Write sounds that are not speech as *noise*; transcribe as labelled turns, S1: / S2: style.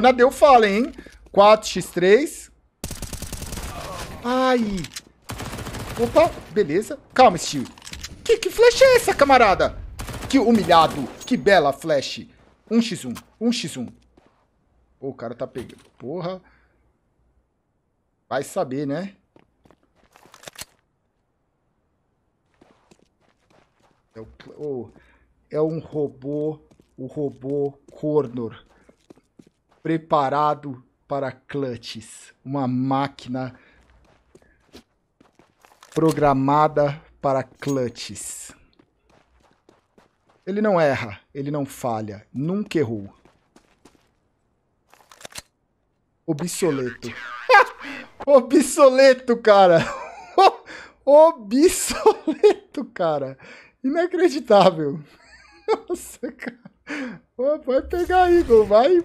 S1: Na deu Fallen, hein? 4x3. Ai. Opa, beleza. Calma, Steel. Que, que flecha é essa, camarada? Que humilhado. Que bela flash. 1x1. 1x1. Pô, o cara tá pegando. Porra. Vai saber, né? É, o, oh, é um robô. O robô Cornor preparado para clutches. Uma máquina programada para clutches. Ele não erra, ele não falha, nunca errou.
S2: Obsoleto. *laughs* Obsoleto, cara. *laughs* Obsoleto, cara. Inacreditável. *laughs* Nossa, cara. Vai pegar aí, Igor. Vai